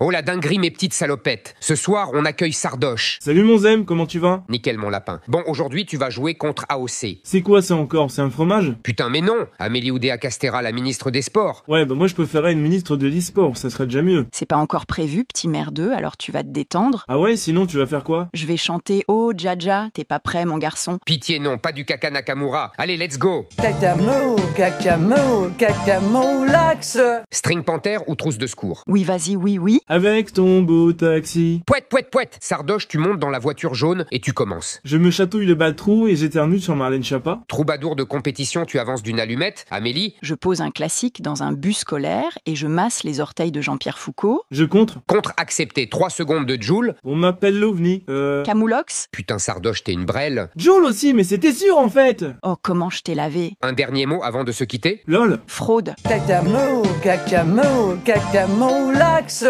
Oh la dinguerie, mes petites salopettes. Ce soir, on accueille Sardoche. Salut mon Zem, comment tu vas Nickel mon lapin. Bon, aujourd'hui, tu vas jouer contre AOC. C'est quoi ça encore C'est un fromage Putain, mais non Amélie Oudéa Castera, la ministre des Sports. Ouais, bah moi je préférerais une ministre de l'e-sport, ça serait déjà mieux. C'est pas encore prévu, petit merdeux, alors tu vas te détendre. Ah ouais, sinon tu vas faire quoi Je vais chanter Oh Jaja, t'es pas prêt mon garçon. Pitié non, pas du caca Nakamura. Allez, let's go Cacamo, cacamo, cacamo, lax String Panther ou trousse de secours Oui, vas-y, oui, oui. Avec ton beau taxi. Pouette, pouette, pouette Sardoche, tu montes dans la voiture jaune et tu commences. Je me chatouille le bas de trou et j'éternue sur Marlène Chapa. Troubadour de compétition, tu avances d'une allumette. Amélie. Je pose un classique dans un bus scolaire et je masse les orteils de Jean-Pierre Foucault. Je contre. Contre accepté. 3 secondes de Joule. On m'appelle l'OVNI. Euh... Camoulox. Putain, Sardoche, t'es une brêle. Joule aussi, mais c'était sûr en fait Oh, comment je t'ai lavé. Un dernier mot avant de se quitter Lol. Fraude. Cacamo, cacamo, cacamo, lax.